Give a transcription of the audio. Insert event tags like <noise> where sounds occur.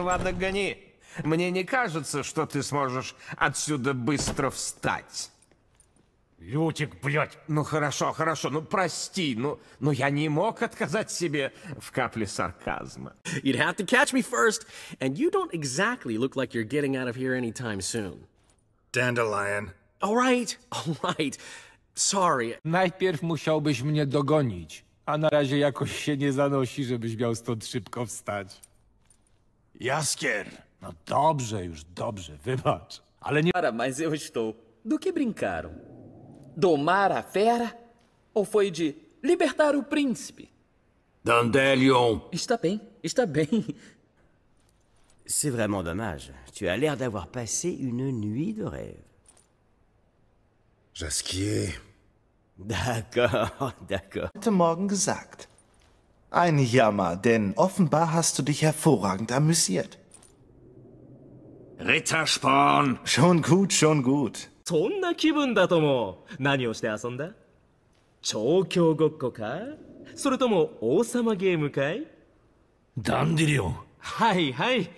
Ладно, гони. Мне не кажется, что ты сможешь отсюда быстро встать. Лютик, блядь. Ну хорошо, хорошо, ну прости, ну, но я не мог отказать себе в капле сарказма. You'd have to catch me first, and you don't exactly look like you're getting out of here anytime soon. Dandelion. All right, all right. Sorry. Najpierw musiałbyś mnie dogonić, a na razie jakoś się nie zanosi, żebyś miał stąd szybko wstać. Jaskier! No dobrze, już dobrze, wybacz. Ale nie... Para, mas eu estou. Do que brincaram? Domar a fera? Ou foi de libertar o príncipe? Dandelion! Está bem, está bem. C'est vraiment dommage. Tu as l'air d'avoir passé une nuit de rêve. Jaskier. D'accord, <laughs> d'accord. Guten Morgen gesagt. Ein Jammer, denn offenbar hast du dich hervorragend amüsiert. Rittersporn! Schon gut, schon gut. そんな気分だとも。何をして遊んだ調教ごっこかそれとも王様ゲームかいダンディリオン。はいはい。